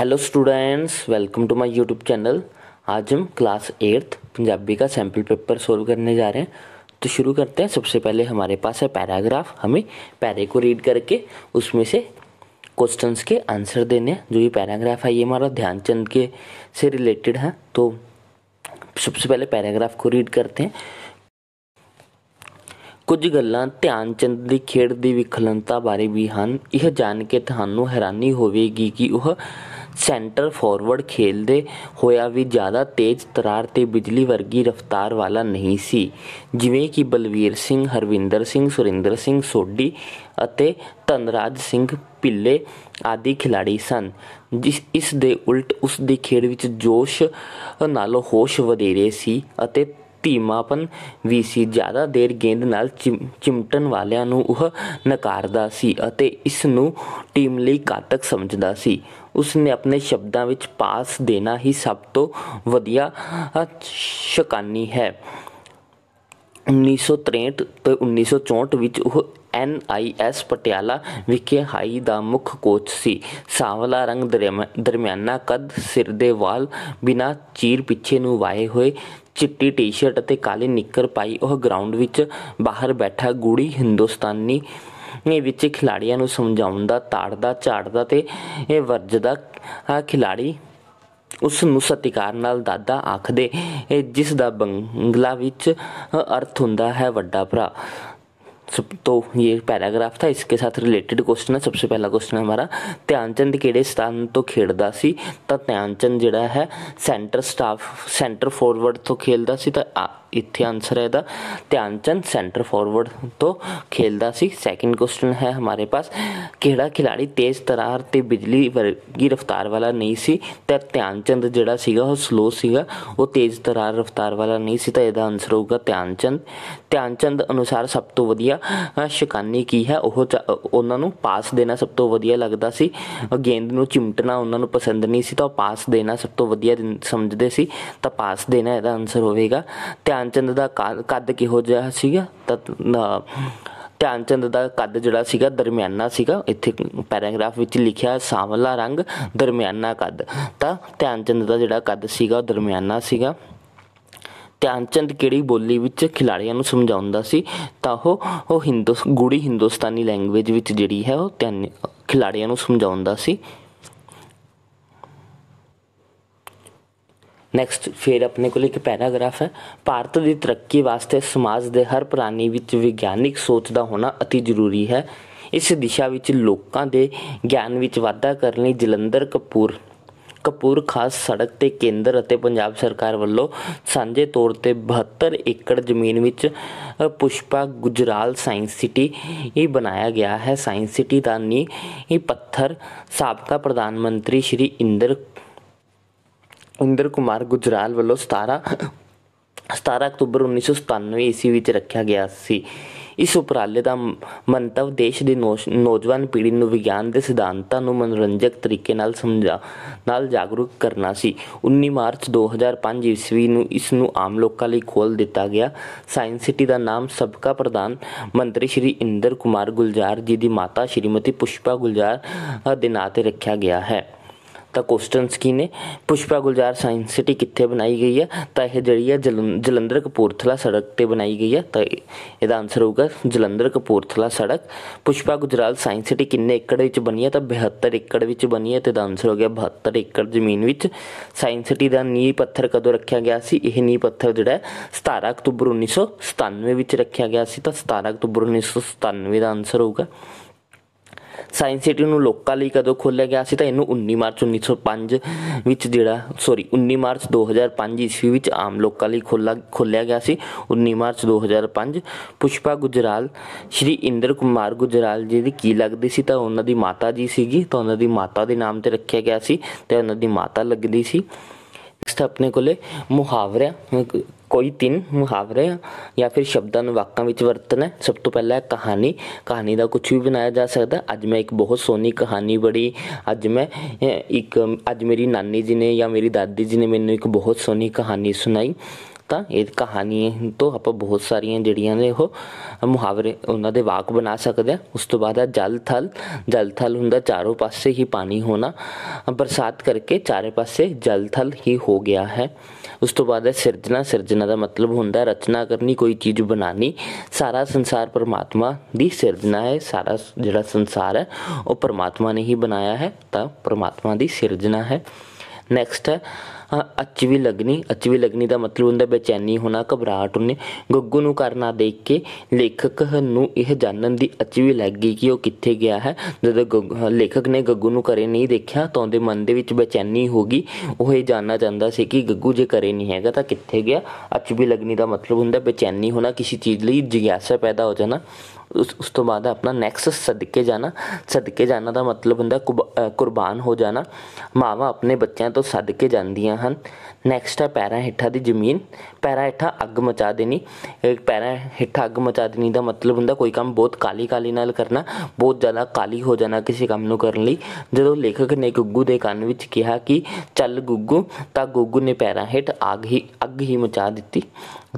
hello students welcome to my YouTube channel आज हम class eighth Punjabi का सैम्पल पेपर सोल्व करने जा रहे हैं तो शुरू करते हैं सबसे पहले हमारे पास है पैराग्राफ हमें पैरे को रीड करके उसमें से क्वेश्चंस के आंसर देने हैं जो ये पैराग्राफ है ये हमारा ध्यानचंद के से रिलेटेड है तो सबसे पहले पैराग्राफ को रीड करते हैं कुछ ਗੱਲਾਂ ध्यानचंद की खेड की विखलनता बारे भी हैं यह जान के तहानू हैरानी होगी कि वह ਸੈਂਟਰ ਫਾਰਵਰਡ ਖੇਲਦੇ ਹੋਇਆ ਵੀ ਜ਼ਿਆਦਾ ਤੇਜ਼ ਤਰਾਰ ਤੇ ਬਿਜਲੀ ਵਰਗੀ ਰਫ਼ਤਾਰ ਵਾਲਾ ਨਹੀਂ ਸੀ ਜਿਵੇਂ ਕਿ ਬਲਵੀਰ ਸਿੰਘ ਹਰਵਿੰਦਰ ਸਿੰਘ ਸੁਰਿੰਦਰ ਸਿੰਘ ਸੋਢੀ ਅਤੇ ਧਨਰਾਜ ਸਿੰਘ ਪਿੱਲੇ ਆਦਿ ਖਿਡਾਰੀ ਸਨ ਜਿਸ ਇਸ ਦੇ ਉਲਟ ਉਸ ਦੀ ਖੇਡ ਵਿੱਚ ਜੋਸ਼ ਨਾਲੋਂ ਹੋਸ਼ ਵਧੇਰੇ ਸੀ ਅਤੇ ਧੀਮਾਪਨ ਵੀ ਸੀ ਜ਼ਿਆਦਾ ਦੇਰ ਗੇਂਦ ਨਾਲ ਚਿਮਟਣ ਵਾਲਿਆਂ ਨੂੰ ਉਹ ਨਕਾਰਦਾ ਸੀ ਅਤੇ ਇਸ ਨੂੰ ਟੀਮ ਲਈ ਘਾਤਕ ਸਮਝਦਾ ਸੀ ਉਸ ਨੇ ਆਪਣੇ ਸ਼ਬਦਾਂ ਵਿੱਚ ਪਾਸ ਦੇਣਾ ਹੀ ਸਭ ਤੋਂ ਵਧੀਆ ਸ਼ਕਾਨੀ ਹੈ 1963 ਤੇ 1964 ਵਿੱਚ ਉਹ ਐਨਆਈਐਸ ਪਟਿਆਲਾ ਵਿਖੇ ਹਾਈ ਦਾ ਮੁੱਖ ਕੋਚ ਸੀ ਸਾਵਲਾ ਰੰਗ ਦਰਮਿਆਨਾ ਕੱਦ ਸਿਰ ਦੇ ਵਾਲ ਬਿਨਾ ਚੀਰ ਪਿੱਛੇ ਨੂੰ ਵਾਏ ਹੋਏ ਚਿੱਟੀ ਟੀ-ਸ਼ਰਟ ਅਤੇ ਕਾਲੇ ਨਿੱਕਰ ਪਾਈ ਉਹ ਗਰਾਊਂਡ ਵਿੱਚ ਬਾਹਰ ਬੈਠਾ ਗੂੜੀ ਹਿੰਦੁਸਤਾਨੀ ਨੇ ਵਿੱਚ ਖਿਲਾੜੀਆਂ ਨੂੰ ਸਮਝਾਉਣ ਦਾ ਤਾੜਦਾ ਝਾੜਦਾ ਤੇ ਇਹ ਵਰਜਦਾ ਖਿਲਾੜੀ ਉਸ ਨੂੰ ਸਤਿਕਾਰ ਨਾਲ ਦਾਦਾ ਆਖਦੇ ਜਿਸ ਦਾ ਬੰਗਲਾ ਵਿੱਚ ਅਰਥ ਹੁੰਦਾ ਹੈ ਵੱਡਾ ਭਰਾ सब तो ये पैराग्राफ था इसके साथ रिलेटेड क्वेश्चन है सबसे पहला क्वेश्चन है हमारा ध्यानचंद केड़े स्थान तो खेलता सी तो ध्यानचंद जड़ा है सेंटर स्टाफ सेंटर फॉरवर्ड तो खेलता सी तो ਇੱਥੇ ਹੈ ਦਾ ਇਹਦਾ ਚੰਦ ਸੈਂਟਰ ਫਾਰਵਰਡ ਤੋਂ ਖੇਲਦਾ ਸੀ ਸੈਕਿੰਡ ਕੁਐਸਚਨ ਹੈ ਹਮਾਰੇ ਪਾਸ ਕਿਹੜਾ ਖਿਡਾਰੀ ਤੇਜ਼ ਤਰਾਰ ਤੇ ਬਿਜਲੀ ਵਰਗੀ ਰਫਤਾਰ ਵਾਲਾ ਨਹੀਂ ਸੀ ਤੇ ਚੰਦ ਜਿਹੜਾ ਸੀਗਾ ਉਹ ਸਲੋ ਸੀਗਾ ਉਹ ਤੇਜ਼ ਤਰਾਰ ਰਫਤਾਰ ਵਾਲਾ ਨਹੀਂ ਸੀ ਤਾਂ ਇਹਦਾ ਆਨਸਰ ਹੋਊਗਾ ਧਿਆਨ ਚੰਦ ਧਿਆਨ ਚੰਦ ਅਨੁਸਾਰ ਸਭ ਤੋਂ ਵਧੀਆ ਸ਼ਿਕਾਨੀ ਕੀ ਹੈ ਉਹ ਉਹਨਾਂ ਨੂੰ ਪਾਸ ਦੇਣਾ ਸਭ ਤੋਂ ਵਧੀਆ ਲੱਗਦਾ ਸੀ ਗੇਂਦ ਨੂੰ ਚਿਮਟਣਾ ਉਹਨਾਂ ਨੂੰ ਪਸੰਦ ਨਹੀਂ ਸੀ ਤਾਂ ਪਾਸ ਦੇਣਾ ਸਭ ਤੋਂ ਵਧੀਆ ਸਮਝਦੇ ਸੀ ਤਾਂ ਪਾਸ ਦੇਣਾ ਇਹਦਾ ਆਨਸਰ ਹੋਵੇਗਾ ਧਿਆਨ ਧਿਆਨ ਚੰਦ ਦਾ ਕੱਦ ਕਿਹੋ ਜਿਹਾ ਸੀਗਾ ਤਾਂ ਧਿਆਨ ਚੰਦ ਦਾ ਕੱਦ ਜਿਹੜਾ ਸੀਗਾ ਦਰਮਿਆਨਾ ਸੀਗਾ ਇੱਥੇ ਪੈਰਾਗ੍ਰਾਫ ਵਿੱਚ ਲਿਖਿਆ ਸਾਵਲਾ ਰੰਗ ਦਰਮਿਆਨਾ ਕੱਦ ਤਾਂ ਧਿਆਨ ਚੰਦ ਦਾ ਜਿਹੜਾ ਕੱਦ ਸੀਗਾ ਦਰਮਿਆਨਾ ਸੀਗਾ ਚੰਦ ਕਿਹੜੀ ਬੋਲੀ ਵਿੱਚ ਖਿਡਾਰੀਆਂ ਨੂੰ ਸਮਝਾਉਂਦਾ ਸੀ ਤਾਂ ਉਹ ਉਹ ਹਿੰਦੂ ਗੂੜੀ ਹਿੰਦੁਸਤਾਨੀ ਲੈਂਗੁਏਜ ਵਿੱਚ ਜਿਹੜੀ ਹੈ ਉਹ ਧਿਆਨ ਖਿਡਾਰੀਆਂ ਨੂੰ ਸਮਝਾਉਂਦਾ ਸੀ ਨੈਕਸਟ ਫਿਰ ਆਪਣੇ ਕੋਲ ਇੱਕ ਪੈਰਾਗ੍ਰਾਫ ਹੈ ਭਾਰਤ ਦੀ ਤਰੱਕੀ ਵਾਸਤੇ ਸਮਾਜ ਦੇ ਹਰ ਪ੍ਰਾਣੀ ਵਿੱਚ ਵਿਗਿਆਨਿਕ ਸੋਚ ਦਾ ਹੋਣਾ অতি ਜ਼ਰੂਰੀ ਹੈ ਇਸ ਦਿਸ਼ਾ ਵਿੱਚ ਲੋਕਾਂ ਦੇ ਗਿਆਨ ਵਿੱਚ ਵਾਧਾ ਕਰਨ ਲਈ ਜਲੰਧਰ ਕਪੂਰ ਕਪੂਰ ਖਾਸ ਸੜਕ ਤੇ ਕੇਂਦਰ ਅਤੇ ਪੰਜਾਬ ਸਰਕਾਰ ਵੱਲੋਂ ਸਾਂਝੇ ਤੌਰ ਤੇ 72 ਏਕੜ ਜ਼ਮੀਨ ਵਿੱਚ ਪੁਸ਼ਪਾ ਗੁਜਰਾਲ ਸਾਇੰਸ ਸਿਟੀ ਇਹ ਬਣਾਇਆ ਗਿਆ ਹੈ ਸਾਇੰਸ ਸਿਟੀ ਦਾ ਨੀਂਹ ਇਹ ਪੱਥਰ ਸਾਬਕਾ ਪ੍ਰਧਾਨ ਮੰਤਰੀ ਸ਼੍ਰੀ ਇੰਦਰ ਇੰਦਰ ਕੁਮਾਰ ਗੁਜਰਾਲ ਵੱਲੋਂ 17 17 ਅਕਤੂਬਰ 1997 ਈਸਵੀ ਵਿੱਚ ਰੱਖਿਆ ਗਿਆ ਸੀ ਇਸ ਉਪਰਾਲੇ ਦਾ ਮੰਤਵ ਦੇਸ਼ ਦੇ ਨੌਜਵਾਨ ਪੀੜ੍ਹੀ ਨੂੰ ਵਿਗਿਆਨ ਦੇ ਸਿਧਾਂਤਾਂ ਨੂੰ ਮਨੋਰੰਜਕ ਤਰੀਕੇ ਨਾਲ ਸਮਝਾ ਨਾਲ ਜਾਗਰੂਕ ਕਰਨਾ ਸੀ 19 ਮਾਰਚ 2005 ਈਸਵੀ ਨੂੰ ਇਸ ਨੂੰ ਆਮ ਲੋਕਾਂ ਲਈ ਖੋਲ ਦਿੱਤਾ ਗਿਆ ਸਾਇੰਸ ਸਿਟੀ ਦਾ ਨਾਮ ਸਬਕਾ ਪ੍ਰਧਾਨ ਮੰਤਰੀ ਸ਼੍ਰੀ ਇੰਦਰ ਕੁਮਾਰ ਗੁਲਜ਼ਾਰ ਜੀ ਦੀ ਮਾਤਾ ਸ਼੍ਰੀਮਤੀ ਪੁਸ਼ਪਾ ਗੁਲਜ਼ਾਰ ਦੇ ਨਾਂ ਤੇ ਰੱਖਿਆ ਗਿਆ ਹੈ ਤਾਂ ਕੁਐਸਚਨਸ ਕੀ ਨੇ ਪੁਸ਼ਪਾ ਗੁਲਜ਼ਾਰ ਸਾਇੰਸ ਸਿਟੀ ਕਿੱਥੇ ਬਣਾਈ ਗਈ ਹੈ ਤਾਂ ਇਹ ਜਿਹੜੀ ਹੈ ਜਲੰਧਰ ਕਪੂਰਥਲਾ ਸੜਕ ਤੇ ਬਣਾਈ ਗਈ ਹੈ ਤਾਂ ਇਹਦਾ ਆਨਸਰ ਹੋਊਗਾ ਜਲੰਧਰ ਕਪੂਰਥਲਾ ਸੜਕ ਪੁਸ਼ਪਾ ਗੁਜਰਾਲ ਸਾਇੰਸ ਸਿਟੀ ਕਿੰਨੇ ਏਕੜ ਵਿੱਚ ਬਣੀ ਹੈ ਤਾਂ 72 ਏਕੜ ਵਿੱਚ ਬਣੀ ਹੈ ਤੇ ਦਾ ਆਨਸਰ ਹੋ ਗਿਆ 72 ਏਕੜ ਜ਼ਮੀਨ ਵਿੱਚ ਸਾਇੰਸ ਸਿਟੀ ਦਾ ਨੀਂਹ ਪੱਥਰ ਕਦੋਂ ਰੱਖਿਆ ਗਿਆ ਸੀ ਇਹ ਨੀਂਹ ਪੱਥਰ ਜਿਹੜਾ 17 ਅਕਤੂਬਰ 1997 ਵਿੱਚ ਰੱਖਿਆ ਗਿਆ ਸੀ ਤਾਂ 17 ਅਕਤੂਬਰ 1997 ਦਾ ਆਨਸਰ ਹੋਊਗਾ ਸਾਇੰਸ ਸਿਟੀ ਨੂੰ ਲੋਕਾਂ ਲਈ ਕਦੋਂ ਖੋਲ੍ਹਿਆ ਗਿਆ ਸੀ ਤਾਂ ਇਹਨੂੰ 19 ਮਾਰਚ 1905 ਵਿੱਚ ਜਿਹੜਾ ਸੌਰੀ 19 ਮਾਰਚ 2005 ਈਸਵੀ ਵਿੱਚ ਆਮ ਲੋਕਾਂ ਲਈ ਖੋਲ੍ਹਾ ਖੋਲ੍ਹਿਆ ਗਿਆ ਸੀ 19 ਮਾਰਚ 2005 ਪੁਸ਼ਪਾ ਗੁਜਰਾਲ ਸ਼੍ਰੀ ਇੰਦਰ ਕੁਮਾਰ ਗੁਜਰਾਲ ਜੀ ਦੀ ਕੀ ਲੱਗਦੀ ਸੀ ਤਾਂ ਉਹਨਾਂ ਦੀ ਮਾਤਾ ਜੀ ਸੀਗੀ ਤਾਂ ਉਹਨਾਂ ਦੀ ਮਾਤਾ ਦੇ ਨਾਮ ਤੇ ਰੱਖਿਆ ਗਿਆ ਸੀ ਤੇ ਉਹਨਾਂ ਦੀ ਮਾਤਾ ਲੱਗਦੀ ਸੀ ਨੈਕਸਟ ਆਪਣੇ ਕੋਲੇ ਮੁਹਾਵਰੇ ਕੋਈ ਤਿੰਨ ਮੁਹਾਵਰੇ ਜਾਂ ਫਿਰ ਸ਼ਬਦਾਂ ਨੂੰ ਵਾਕਾਂ ਵਿੱਚ ਵਰਤਣਾ ਸਭ ਤੋਂ ਪਹਿਲਾਂ ਹੈ ਕਹਾਣੀ ਕਹਾਣੀ ਦਾ ਕੁਝ ਵੀ ਬਣਾਇਆ ਜਾ ਸਕਦਾ ਅੱਜ ਮੈਂ ਇੱਕ ਬਹੁਤ ਸੋਹਣੀ ਕਹਾਣੀ ਬੜੀ ਅੱਜ ਮੈਂ ਇੱਕ ਅੱਜ ਮੇਰੀ ਨਾਨੀ ਜੀ ਨੇ ਜਾਂ ਮੇਰੀ ਦਾਦੀ ਜੀ ਨੇ ਮੈਨੂੰ ਇੱਕ ਬਹੁਤ ਸੋਹਣੀ ਕਹਾਣੀ ਸੁਣਾਈ ਤਾਂ ਇਹ ਕਹਾਣੀ ਤੋਂ ਆਪਾਂ ਬਹੁਤ ਸਾਰੀਆਂ ਜਿਹੜੀਆਂ ਨੇ ਉਹ ਮੁਹਾਵਰੇ ਉਹਨਾਂ ਦੇ ਵਾਕ ਬਣਾ ਸਕਦੇ ਆ ਉਸ ਤੋਂ ਬਾਅਦ ਆ ਜਲ ਥਲ ਜਲ ਥਲ ਹੁੰਦਾ ਚਾਰੋਂ ਪਾਸੇ ਹੀ ਪਾਣੀ ਹੋਣਾ ਬਰਸਾਤ ਕਰਕੇ ਚਾਰੇ ਪਾਸੇ ਜਲ ਥਲ ਹੀ ਹੋ ਗਿਆ ਹੈ ਉਸ ਤੋਂ ਬਾਅਦ ਹੈ ਸਿਰਜਣਾ ਸਿਰਜਣਾ ਦਾ ਮਤਲਬ ਹੁੰਦਾ ਰਚਨਾ ਕਰਨੀ ਕੋਈ ਚੀਜ਼ ਬਣਾਣੀ ਸਾਰਾ ਸੰਸਾਰ ਪਰਮਾਤਮਾ ਦੀ ਸਿਰਜਣਾ ਹੈ ਸਾਰਾ ਜਿਹੜਾ ਸੰਸਾਰ ਹੈ ਉਹ ਪਰਮਾਤਮਾ ਨੇ ਹੀ ਬਣਾਇਆ ਹੈ ਤਾਂ ਪਰਮਾਤਮਾ ਦੀ ਸਿਰਜਣਾ ਹੈ ਨੈਕਸਟ ਹੈ ਹਾਂ ਅਚਵੀ ਲਗਨੀ ਅਚਵੀ ਲਗਨੀ ਦਾ ਮਤਲਬ ਹੁੰਦਾ ਬੇਚੈਨੀ ਹੋਣਾ ਘਬਰਾਹਟ ਉਹਨੇ ਗੱਗੂ ਨੂੰ ਕਰਨਾ ਦੇਖ ਕੇ ਲੇਖਕ ਨੂੰ ਇਹ ਜਾਣਨ ਦੀ ਅਚਵੀ ਲੱਗ ਗਈ ਕਿ ਉਹ ਕਿੱਥੇ ਗਿਆ ਹੈ ਜਦੋਂ ਲੇਖਕ ਨੇ ਗੱਗੂ ਨੂੰ ਕਰੇ ਨਹੀਂ ਦੇਖਿਆ ਤਾਂ ਉਹਦੇ ਮਨ ਦੇ ਵਿੱਚ ਬੇਚੈਨੀ ਹੋ ਗਈ ਉਹ ਇਹ ਜਾਣਨਾ ਚਾਹੁੰਦਾ ਸੀ ਕਿ ਗੱਗੂ ਜੇ ਕਰੇ ਨਹੀਂ ਹੈਗਾ ਤਾਂ ਕਿੱਥੇ ਗਿਆ ਅਚਵੀ ਲਗਨੀ ਦਾ ਮਤਲਬ ਹੁੰਦਾ ਬੇਚੈਨੀ ਹੋਣਾ ਕਿਸੇ ਚੀਜ਼ ਲਈ ਜਿਗਿਆਸਾ ਪੈਦਾ ਹੋ ਜਾਣਾ ਉਸ ਉਸ ਤੋਂ ਬਾਅਦ ਆਪਣਾ ਨੈਕਸਸ ਸਦਕੇ ਜਾਣਾ ਸਦਕੇ ਜਾਣਾ ਦਾ ਮਤਲਬ ਹੁੰਦਾ ਕੁਰਬਾਨ ਹੋ ਜਾਣਾ ਮਾਵਾ ਆਪਣੇ ਬੱਚਿਆਂ ਤੋਂ ਸਦਕੇ ਜਾਂਦੀਆਂ ਹਨ ਨੈਕਸਟ ਹੈ ਪੈਰਾਂ ਹੇਠਾਂ ਦੀ ਜ਼ਮੀਨ ਪੈਰਾਂ ਹੇਠਾਂ ਅੱਗ ਮਚਾ ਦੇਣੀ ਪੈਰਾਂ ਹੇਠਾਂ ਅੱਗ ਮਚਾ ਦੇਣੀ ਦਾ ਮਤਲਬ ਹੁੰਦਾ ਕੋਈ ਕੰਮ ਬਹੁਤ ਕਾਲੀ ਕਾਲੀ ਨਾਲ ਕਰਨਾ ਬਹੁਤ ਜ਼ਿਆਦਾ ਕਾਲੀ ਹੋ ਜਾਣਾ ਕਿਸੇ ਕੰਮ ਨੂੰ ਕਰਨ ਲਈ ਜਦੋਂ ਲੇਖਕ ਨੇ ਗੁੱਗੂ ਦੇ ਕੰਨ ਵਿੱਚ ਕਿਹਾ ਕਿ ਚੱਲ ਗੁੱਗੂ ਤਾਂ ਗੁੱਗੂ ਨੇ ਪੈਰਾਂ ਹੇਠ ਆਗ ਹੀ ਅੱਗ ਹੀ ਮਚਾ ਦਿੱਤੀ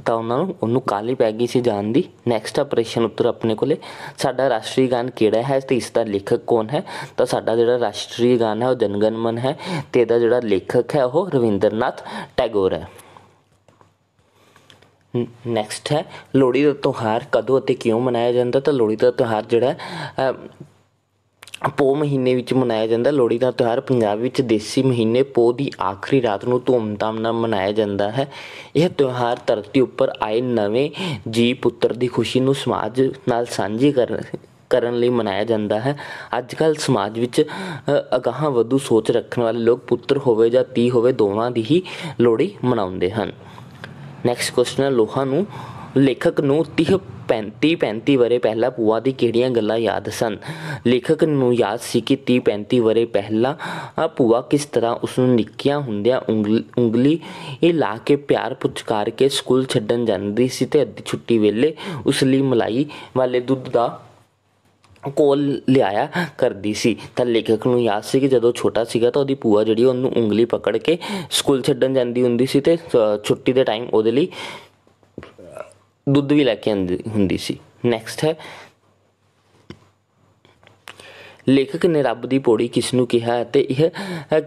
ਤਾਂ ਉਹਨਾਂ ਨੂੰ ਉਹਨੂੰ ਕਾਲੀ ਪੈ ਗਈ ਸੀ ਜਾਣ ਦੀ ਨੈਕਸਟ ਆਪਰੇਸ਼ਨ ਉੱਤਰ ਆਪਣੇ ਕੋਲੇ ਸਾਡਾ ਰਾਸ਼ਟਰੀ ਗਾਨ ਕਿਹੜਾ ਹੈ ਤੇ ਇਸ ਦਾ ਲੇਖਕ ਕੌਣ ਹੈ ਤਾਂ ਸਾਡਾ ਜਿਹੜਾ ਰਾਸ਼ਟਰੀ ਗਾਨ ਹੈ ਉਹ ਜਨਗਨਮਨ ਹੈ ਤੇ ਇਹਦਾ ਜਿਹੜਾ ਲੇਖਕ ਹੈ ਉਹ ਰਵਿੰਦਰਨਾਥ ਟੈਗੋਰ ਹੈ ਨੈਕਸਟ ਹੈ ਲੋਹੜੀ ਦਾ ਤਿਉਹਾਰ ਕਦੋਂ ਅਤੇ ਕਿਉਂ ਮਨਾਇਆ ਜਾਂਦਾ ਤਾਂ ਲੋਹੜੀ ਦਾ ਤਿਉਹਾਰ ਜਿਹੜਾ ਪੋ ਮਹੀਨੇ ਵਿੱਚ ਮਨਾਇਆ ਜਾਂਦਾ ਲੋਹੜੀ ਦਾ ਤਿਉਹਾਰ ਪੰਜਾਬ ਵਿੱਚ ਦੇਸੀ ਮਹੀਨੇ ਪੋ ਦੀ ਆਖਰੀ ਰਾਤ ਨੂੰ ਧੂਮਧਾਮ ਨਾਲ ਮਨਾਇਆ ਜਾਂਦਾ ਹੈ ਇਹ ਤਿਉਹਾਰ ਧਰਤੀ ਉੱਪਰ ਆਏ ਨਵੇਂ ਜੀ ਪੁੱਤਰ ਦੀ ਖੁਸ਼ੀ ਨੂੰ ਸਮਾਜ ਨਾਲ ਸਾਂਝੀ ਕਰਨ ਕਰਨ ਲਈ ਮਨਾਇਆ ਜਾਂਦਾ ਹੈ ਅੱਜ ਕੱਲ ਸਮਾਜ ਵਿੱਚ ਅਗਾਹਾਂ ਵਧੂ ਸੋਚ ਰੱਖਣ ਵਾਲੇ ਲੋਕ ਪੁੱਤਰ ਹੋਵੇ ਜਾਂ ਧੀ ਹੋਵੇ ਦੋਵਾਂ ਦੀ ਹੀ ਲੋਹੜੀ ਮਨਾਉਂਦੇ ਹਨ ਨੈਕਸਟ ਕੁਐਸਚਨ ਹੈ ਲੋਹਾ ਨੂੰ ਲੇਖਕ ਨੂੰ 30 35 35 ਵਰੇ ਪਹਿਲਾਂ ਪੂਆ ਦੀ ਕਿਹੜੀਆਂ ਗੱਲਾਂ ਯਾਦ ਸਨ ਲੇਖਕ ਨੂੰ ਯਾਦ ਸੀ ਕਿ 30 35 ਵਰੇ ਪਹਿਲਾਂ ਆ ਪੂਆ ਕਿਸ ਤਰ੍ਹਾਂ ਉਸ ਨੂੰ ਨਿੱਕੀਆਂ ਹੁੰਦਿਆਂ ਉਂਗਲੀ ਇਹ ਲਾ ਕੇ ਪਿਆਰ ਪੁਚਕਾਰ ਕੇ ਸਕੂਲ ਛੱਡਣ ਜਾਂਦੀ ਸੀ ਤੇ ਅੱਧੀ ਛੁੱਟੀ ਵੇਲੇ ਉਸ ਲਈ ਮਲਾਈ ਵਾਲੇ ਦੁੱਧ ਦਾ ਕੋਲ ਲਿਆਇਆ ਕਰਦੀ ਸੀ ਤਾਂ ਲੇਖਕ ਨੂੰ ਯਾਦ ਸੀ ਕਿ ਜਦੋਂ ਛੋਟਾ ਸੀਗਾ ਤਾਂ ਉਹਦੀ ਪੂਆ ਜਿਹੜੀ ਉਹਨੂੰ ਉਂਗਲੀ ਪਕੜ ਕੇ ਸਕੂਲ ਛੱਡਣ ਜਾਂਦੀ ਹੁੰਦੀ ਸੀ ਤੇ ਛੁੱਟੀ ਦੇ ਟਾਈਮ ਉਹਦੇ ਲਈ ਦੁੱਧ ਵੀ ਲੈ ਕੇ ਆਉਂਦੀ ਹੁੰਦੀ ਸੀ ਨੈਕਸਟ ਹੈ ਲੇਖਕ ਨੇ ਰੱਬ ਦੀ ਪੌੜੀ ਕਿਸ ਨੂੰ ਕਿਹਾ ਤੇ ਇਹ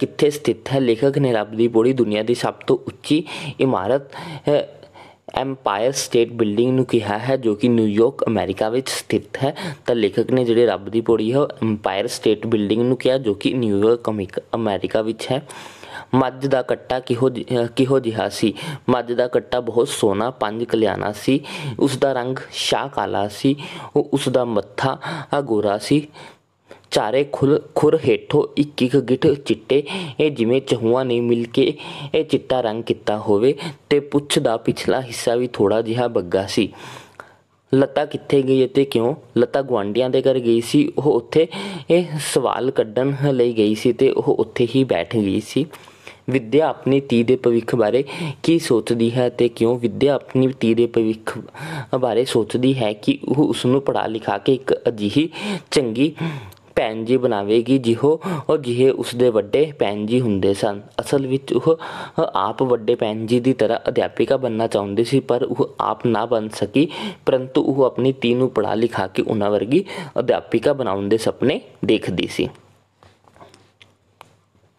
ਕਿੱਥੇ ਸਥਿਤ ਹੈ ਲੇਖਕ ਨੇ ਰੱਬ ਦੀ ਪੌੜੀ ਦੁਨੀਆ ਦੀ ਸਭ ਤੋਂ ਉੱਚੀ ਇਮਾਰਤ ਐਮਪਾਇਰ ਸਟੇਟ ਬਿਲਡਿੰਗ ਨੂੰ ਕਿਹਾ ਹੈ ਜੋ ਕਿ ਨਿਊਯਾਰਕ ਅਮਰੀਕਾ ਵਿੱਚ ਸਥਿਤ ਹੈ ਤਾਂ ਲੇਖਕ ਨੇ ਜਿਹੜੇ ਰੱਬ ਦੀ ਪੌੜੀ ਹੈ ਐਮਪਾਇਰ ਸਟੇਟ ਬਿਲਡਿੰਗ ਨੂੰ ਕਿਹਾ ਜੋ ਕਿ ਨਿਊਯਾਰਕ ਅਮਰੀਕਾ ਵਿੱਚ ਹੈ ਮੱਝ ਦਾ ਕੱਟਾ ਕਿਹੋ ਕਿਹੋ ਜਿਹਾ ਸੀ ਮੱਝ ਦਾ ਕੱਟਾ ਬਹੁਤ ਸੋਨਾ ਪੰਜ ਕਲਿਆਣਾ ਸੀ ਉਸ ਦਾ ਰੰਗ ਸ਼ਾਹ ਕਾਲਾ ਸੀ ਉਹ ਉਸ ਦਾ ਮੱਥਾ ਅਗੋਰਾ ਸੀ ਚਾਰੇ ਖੁਰ ਖੁਰ ਹੇਠੋ ਇੱਕ ਇੱਕ ਗਿੱਠ ਚਿੱਟੇ ਇਹ ਜਿਵੇਂ ਚਹੂਆਂ ਨਹੀਂ ਮਿਲ ਕੇ ਇਹ ਚਿੱਟਾ ਰੰਗ ਕੀਤਾ ਹੋਵੇ ਤੇ ਪੁੱਛ ਦਾ ਪਿਛਲਾ ਹਿੱਸਾ ਵੀ ਥੋੜਾ ਜਿਹਾ ਬੱਗਾ ਸੀ ਲਤਾ ਕਿੱਥੇ ਗਈ ਅਤੇ ਕਿਉਂ ਲਤਾ ਗਵਾਂਡੀਆਂ ਦੇ ਘਰ ਗਈ ਸੀ ਉਹ ਉੱਥੇ ਇਹ ਸਵਾਲ ਕੱਢਣ ਲਈ ਗਈ ਸੀ ਤੇ ਉਹ ਉੱਥੇ ਹੀ ਬੈਠ ਗਈ ਸੀ ਵਿਦਿਆ ਆਪਣੀ ਧੀ ਦੇ ਭਵਿੱਖ ਬਾਰੇ ਕੀ ਸੋਚਦੀ ਹੈ ਤੇ ਕਿਉਂ ਵਿਦਿਆ ਆਪਣੀ ਧੀ ਦੇ ਭਵਿੱਖ ਬਾਰੇ ਸੋਚਦੀ ਹੈ ਕਿ ਉਹ ਉਸ ਨੂੰ ਪੜਾ ਲਿਖਾ ਕੇ ਇੱਕ ਅਜਿਹੀ ਚੰਗੀ ਪੈਨ ਜੀ ਬਣਾਵੇਗੀ ਜਿਹੋ ਉਹ ਜਿਹੇ ਉਸ ਦੇ ਵੱਡੇ ਪੈਨ ਜੀ ਹੁੰਦੇ ਸਨ ਅਸਲ ਵਿੱਚ ਉਹ ਆਪ ਵੱਡੇ ਪੈਨ ਜੀ ਦੀ ਤਰ੍ਹਾਂ ਅਧਿਆਪਿਕਾ ਬਣਨਾ ਚਾਹੁੰਦੀ ਸੀ ਪਰ ਉਹ ਆਪ ਨਾ ਬਣ ਸਕੀ ਪਰੰਤੂ ਉਹ ਆਪਣੀ ਧੀ ਨੂੰ ਪੜਾ ਲਿਖਾ ਕੇ ਉਹਨਾਂ ਵਰਗੀ ਅਧਿਆਪਿਕਾ ਬਣਾਉਣ ਦੇ ਸੁਪਨੇ ਦੇਖਦੀ ਸੀ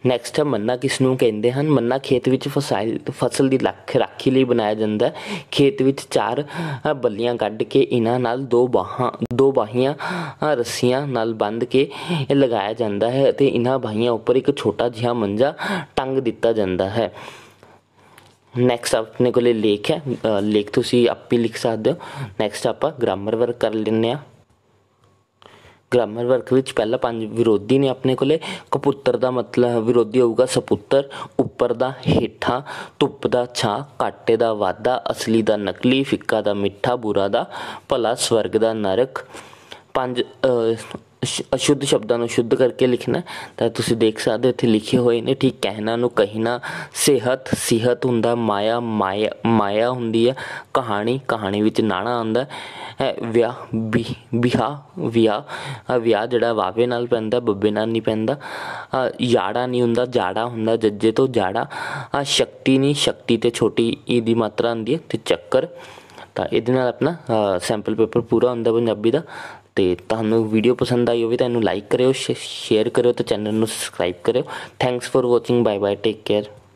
ਨੈਕਸਟ ਹੈ ਮੰਨਾ ਕਿਸ ਨੂੰ ਕਹਿੰਦੇ ਹਨ ਮੰਨਾ ਖੇਤ ਵਿੱਚ ਫਸਾਇਲ ਫਸਲ ਦੀ ਲੱਖ ਰਾਖੀ ਲਈ ਬਣਾਇਆ ਜਾਂਦਾ ਹੈ ਖੇਤ ਵਿੱਚ ਚਾਰ ਬੱਲੀਆਂ ਕੱਢ ਕੇ ਇਹਨਾਂ ਨਾਲ ਦੋ ਬਾਹਾਂ ਦੋ ਬਾਹੀਆਂ ਰੱਸੀਆਂ ਨਾਲ ਬੰਨ੍ਹ ਕੇ ਲਗਾਇਆ ਜਾਂਦਾ ਹੈ ਤੇ ਇਹਨਾਂ ਬਾਹੀਆਂ ਉੱਪਰ ਇੱਕ ਛੋਟਾ ਜਿਹਾ ਮੰਜਾ ਟੰਗ ਦਿੱਤਾ ਜਾਂਦਾ ਹੈ ਨੈਕਸਟ ਆਪਣੇ ਕੋਲੇ ਲੇਖ ਹੈ ਲੇਖ ਤੁਸੀਂ ਆਪੇ ਲਿਖ ਸਕਦੇ ਹੋ ਨੈਕਸਟ ਆਪਾਂ ਗ੍ਰਾਮਰ ਵਰਕ ਕਰ ਲੈਂਦੇ ਆ ਗ੍ਰਾਮਰ ਵਰਕ ਵਿੱਚ ਪਹਿਲਾ ਪੰਜ ਵਿਰੋਧੀ ਨੇ ਆਪਣੇ ਕੋਲੇ ਕਪੁੱਤਰ ਦਾ ਮਤਲਬ ਵਿਰੋਧੀ ਹੋਊਗਾ ਸਪੁੱਤਰ ਉੱਪਰ ਦਾ ਹੇਠਾਂ ਧੁੱਪ ਦਾ ਛਾਂ ਕਾਟੇ ਦਾ ਵਾਦਾ ਅਸਲੀ ਦਾ ਨਕਲੀ ਫਿੱਕਾ ਦਾ ਮਿੱਠਾ ਬੁਰਾ ਦਾ ਭਲਾ ਸਵਰਗ ਦਾ ਨਰਕ ਪੰਜ ਅਸ਼ੁੱਧ ਸ਼ਬਦਾਂ ਨੂੰ ਸ਼ੁੱਧ ਕਰਕੇ ਲਿਖਣਾ ਤਾਂ ਤੁਸੀਂ ਦੇਖ ਸਕਦੇ ਇੱਥੇ ਲਿਖੇ ਹੋਏ ਨੇ ਠੀਕ ਕਹਿਣਾ ਨੂੰ ਕਹਿਣਾ ਸਿਹਤ ਸਿਹਤ ਹੁੰਦਾ ਮਾਇਆ ਮਾਇਆ ਮਾਇਆ ਹੁੰਦੀ ਹੈ ਕਹਾਣੀ ਕਹਾਣੀ ਵਿੱਚ ਨਾਣਾ ਆਉਂਦਾ ਹੈ ਵਿਆਹ ਵਿਆਹ ਵਿਆਹ ਵਿਆਹ ਜਿਹੜਾ ਵਾਵੇ ਨਾਲ ਪੈਂਦਾ ਬੱਬੇ ਨਾਲ ਨਹੀਂ ਪੈਂਦਾ ਯਾੜਾ ਨਹੀਂ ਹੁੰਦਾ ਜਾੜਾ ਹੁੰਦਾ ਜੱਜੇ ਤੋਂ ਜਾੜਾ ਆ ਸ਼ਕਤੀ ਨਹੀਂ ਸ਼ਕਤੀ ਤੇ ਛੋਟੀ ਈ ਦੀ ਮਾਤਰਾ ਹੁੰਦੀ ਹੈ ਤੇ ਚੱਕਰ ਤਾਂ ਇਹਦੇ ਨਾਲ ਆਪਣਾ ਸੈਂਪਲ ਪੇਪਰ ਪੂਰਾ ਹੁੰਦਾ ਪੰਜਾਬੀ ਦਾ ਤੇ ਤੁਹਾਨੂੰ ਵੀਡੀਓ ਪਸੰਦ ਆਈ ਹੋਵੇ ਤਾਂ ਇਹਨੂੰ ਲਾਈਕ ਕਰਿਓ ਸ਼ੇਅਰ ਕਰਿਓ ਤੇ ਚੈਨਲ ਨੂੰ ਸਬਸਕ੍ਰਾਈਬ ਕਰਿਓ thanks for watching bye bye take care